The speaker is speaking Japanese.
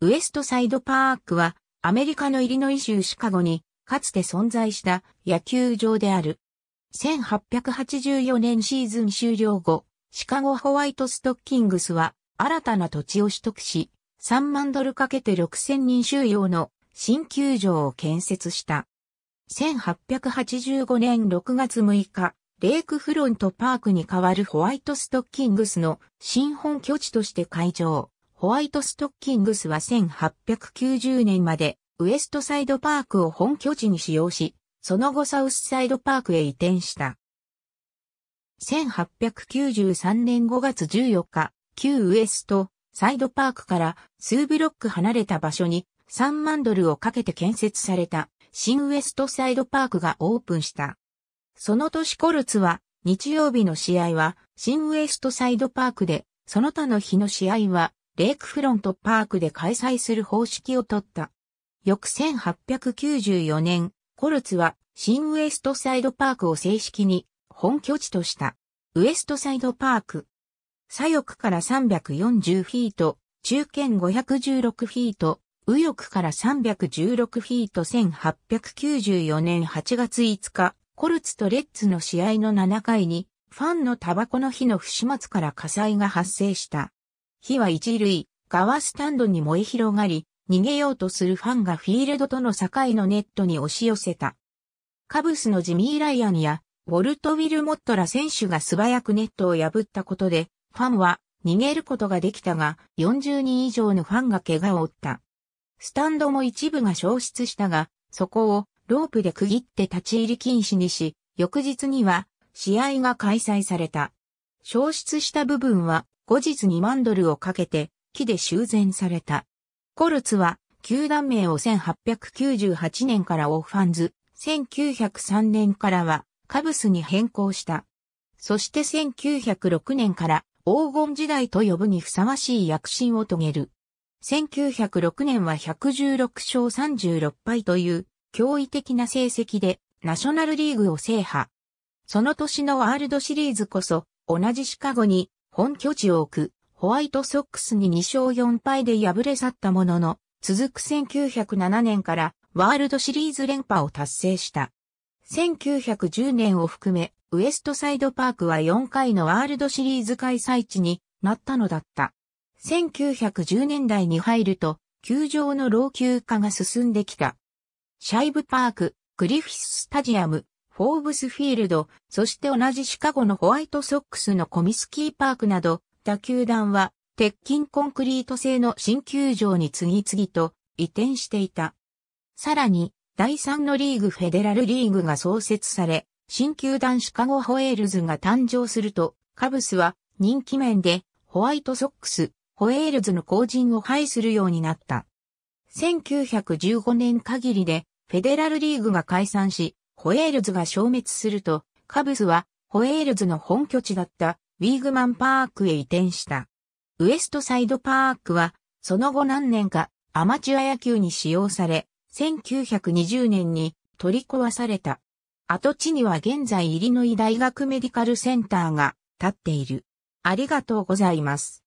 ウエストサイドパークはアメリカのイリノイ州シカゴにかつて存在した野球場である。1884年シーズン終了後、シカゴホワイトストッキングスは新たな土地を取得し、3万ドルかけて6000人収容の新球場を建設した。1885年6月6日、レイクフロントパークに代わるホワイトストッキングスの新本拠地として開場。ホワイトストッキングスは1890年までウエストサイドパークを本拠地に使用し、その後サウスサイドパークへ移転した。1893年5月14日、旧ウエストサイドパークから数ブロック離れた場所に3万ドルをかけて建設された新ウエストサイドパークがオープンした。その年コルツは日曜日の試合は新ウエストサイドパークで、その他の日の試合はレイクフロントパークで開催する方式をとった。翌1894年、コルツは新ウエストサイドパークを正式に本拠地とした。ウエストサイドパーク。左翼から340フィート、中堅516フィート、右翼から316フィート1894年8月5日、コルツとレッツの試合の7回に、ファンのタバコの火の不始末から火災が発生した。火は一塁、側スタンドに燃え広がり、逃げようとするファンがフィールドとの境のネットに押し寄せた。カブスのジミー・ライアンや、ウォルト・ウィルモットら選手が素早くネットを破ったことで、ファンは逃げることができたが、40人以上のファンが怪我を負った。スタンドも一部が消失したが、そこをロープで区切って立ち入り禁止にし、翌日には試合が開催された。消失した部分は後日2万ドルをかけて、木で修繕された。コルツは、球団名を1898年からオファンズ、1903年からはカブスに変更した。そして1906年から黄金時代と呼ぶにふさわしい躍進を遂げる。1906年は116勝36敗という驚異的な成績でナショナルリーグを制覇。その年のワールドシリーズこそ同じシカゴに本拠地を置くホワイトソックスに2勝4敗で敗れ去ったものの、続く1907年からワールドシリーズ連覇を達成した。1910年を含め、ウエストサイドパークは4回のワールドシリーズ開催地になったのだった。1910年代に入ると、球場の老朽化が進んできた。シャイブパーク、グリフィススタジアム、フォーブスフィールド、そして同じシカゴのホワイトソックスのコミスキーパークなど、他球団は、鉄筋コンクリート製の新球場に次々と移転していた。さらに、第3のリーグフェデラルリーグが創設され、新球団シカゴホエールズが誕生すると、カブスは人気面でホワイトソックス、ホエールズの後陣を排するようになった。1915年限りでフェデラルリーグが解散し、ホエールズが消滅すると、カブスはホエールズの本拠地だったウィーグマンパークへ移転した。ウエストサイドパークは、その後何年かアマチュア野球に使用され、1920年に取り壊された。跡地には現在イリノイ大学メディカルセンターが建っている。ありがとうございます。